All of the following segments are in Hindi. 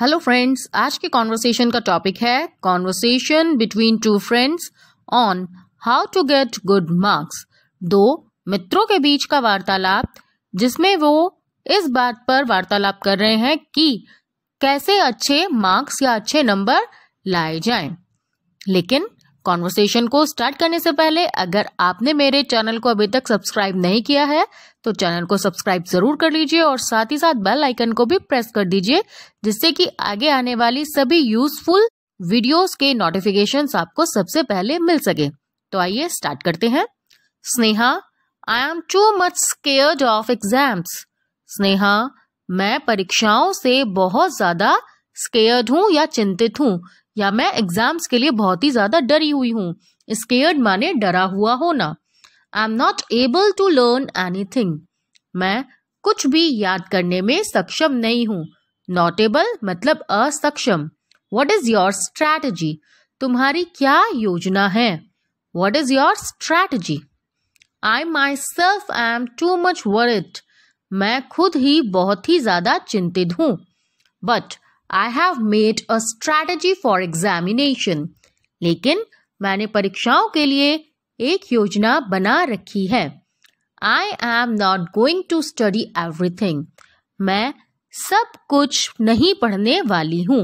हेलो फ्रेंड्स आज के कॉन्वर्सेशन का टॉपिक है conversation between two friends on how to get good marks दो मित्रों के बीच का वार्तालाप जिसमें वो इस बात पर वार्तालाप कर रहे हैं कि कैसे अच्छे मार्क्स या अच्छे नंबर लाए जाएं। लेकिन कॉन्वर्सेशन को स्टार्ट करने से पहले अगर आपने मेरे चैनल को अभी तक सब्सक्राइब नहीं किया है तो चैनल को सब्सक्राइब जरूर कर लीजिए और साथ ही साथ बेल आइकन को भी प्रेस कर दीजिए जिससे कि आगे आने वाली सभी यूजफुल वीडियोस के नोटिफिकेशन आपको सबसे पहले मिल सके तो आइए स्टार्ट करते हैं Sneha I am too much scared of exams Sneha मैं परीक्षाओं से बहुत ज्यादा स्केयर्ड हूँ या चिंतित हूँ या मैं एग्जाम्स के लिए बहुत ही ज़्यादा डरी हुई हूँ स्केयर्ड माने डरा हुआ होना I am not able to learn anything मैं कुछ भी याद करने में सक्षम नहीं हूँ नॉट एबल मतलब असक्षम वट इज़ योर स्ट्रैटेजी तुम्हारी क्या योजना है what is your strategy I myself I am too much worried मैं खुद ही बहुत ही ज़्यादा चिंतित हूँ but I have made a strategy for examination लेकिन मैंने परीक्षाओं के लिए एक योजना बना रखी है I am not going to study everything मैं सब कुछ नहीं पढ़ने वाली हूँ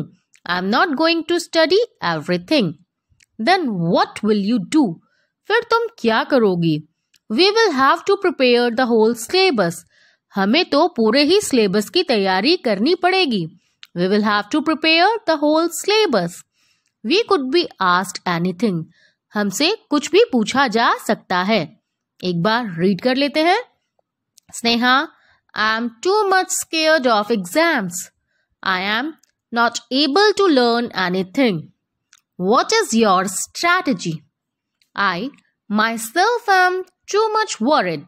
I am not going to study everything then what will you do फिर तुम क्या करोगी we will have to prepare the whole syllabus हमें तो पूरे ही सिलेबस की तैयारी करनी पड़ेगी We will have to prepare the whole syllabus. We could be asked anything. हमसे कुछ भी पूछा जा सकता है एक बार रीड कर लेते हैं Sneha I am too much scared of exams I am not able to learn anything what is your strategy I myself am too much worried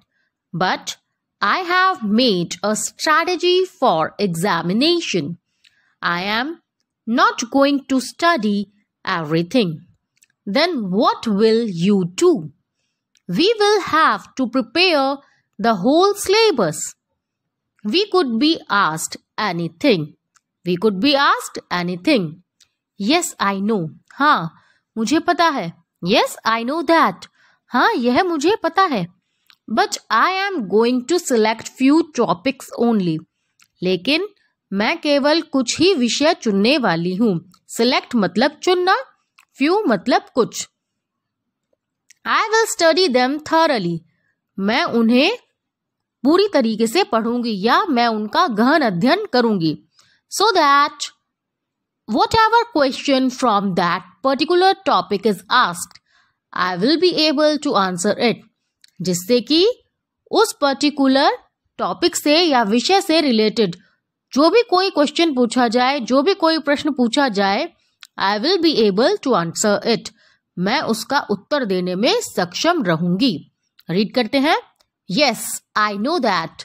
but I have made a strategy for examination. I am not going to study everything. Then what will you do? We will have to prepare the whole syllabus. We could be asked anything. We could be asked anything. Yes, I know. हाँ मुझे पता है Yes, I know that. हाँ यह मुझे पता है But I am going to select few topics only. लेकिन मैं केवल कुछ ही विषय चुनने वाली हूँ सिलेक्ट मतलब चुनना फ्यू मतलब कुछ I will study them thoroughly मैं उन्हें पूरी तरीके से पढ़ूंगी या मैं उनका गहन अध्ययन करूंगी so that whatever question from that particular topic is asked I will be able to answer it जिससे कि उस पर्टिकुलर टॉपिक से या विषय से रिलेटेड जो भी कोई क्वेश्चन पूछा जाए जो भी कोई प्रश्न पूछा जाए I will be able to answer it मैं उसका उत्तर देने में सक्षम रहूंगी रीड करते हैं yes I know that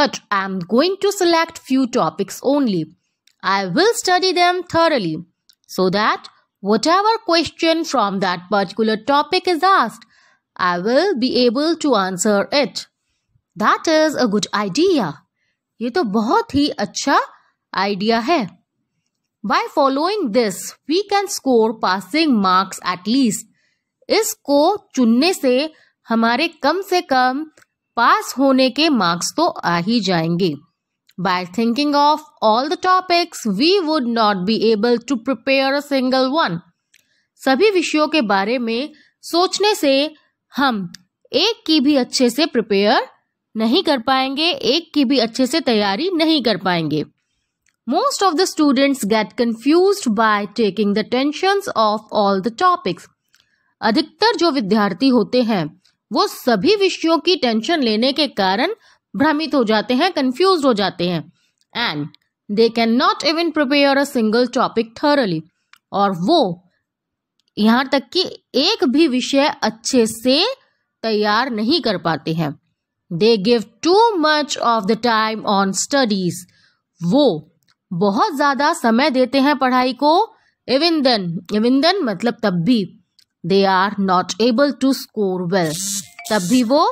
but I am going to select few topics only I will study them thoroughly so that whatever question from that particular topic is asked I will be able to answer it that is a good idea ये तो बहुत ही अच्छा आइडिया है by following this we can score passing marks at least इसको चुनने से हमारे कम से कम पास होने के मार्क्स तो आ ही जाएंगे by thinking of all the topics we would not be able to prepare a single one सभी विषयों के बारे में सोचने से हम एक की भी अच्छे से प्रिपेयर नहीं कर पाएंगे एक की भी अच्छे से तैयारी नहीं कर पाएंगे most of the students get confuse by taking the tension of all the topics अधिकतर जो विद्यार्थी होते हैं वो सभी विषयों की टेंशन लेने के कारण भ्रमित हो जाते हैं कंफ्यूज हो जाते हैं and they can not even prepare a single topic thoroughly और वो यहाँ तक कि एक भी विषय अच्छे से तैयार नहीं कर पाते हैं they give too much of the time on studies वो बहुत ज़्यादा समय देते हैं पढ़ाई को इविंदन इविंदन मतलब तब भी they are not able to score well तब भी वो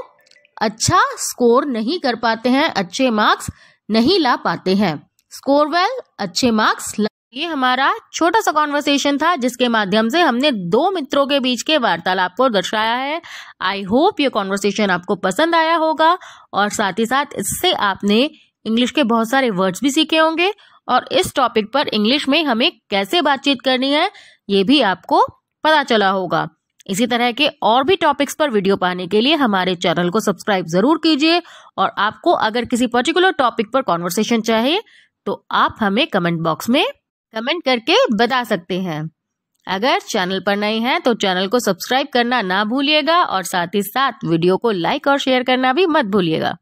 अच्छा स्कोर नहीं कर पाते हैं अच्छे मार्क्स नहीं ला पाते हैं स्कोर वेल अच्छे मार्क्स ये हमारा छोटा सा कॉन्वर्सेशन था जिसके माध्यम से हमने दो मित्रों के बीच के वार्तालाप को दर्शाया है आई होप ये कॉन्वर्सेशन आपको पसंद आया होगा और साथ ही साथ इससे आपने इंग्लिश के बहुत सारे वर्ड्स भी सीखे होंगे और इस टॉपिक पर इंग्लिश में हमें कैसे बातचीत करनी है ये भी आपको पता चला होगा इसी तरह के और भी टॉपिक्स पर वीडियो पाने के लिए हमारे चैनल को सब्सक्राइब जरूर कीजिए और आपको अगर किसी पर्टिकुलर टॉपिक पर कॉन्वर्सेशन चाहिए तो आप हमें कमेंट बॉक्स में कमेंट करके बता सकते हैं अगर चैनल पर नए हैं तो चैनल को सब्सक्राइब करना ना भूलिएगा और साथ ही साथ वीडियो को लाइक और शेयर करना भी मत भूलिएगा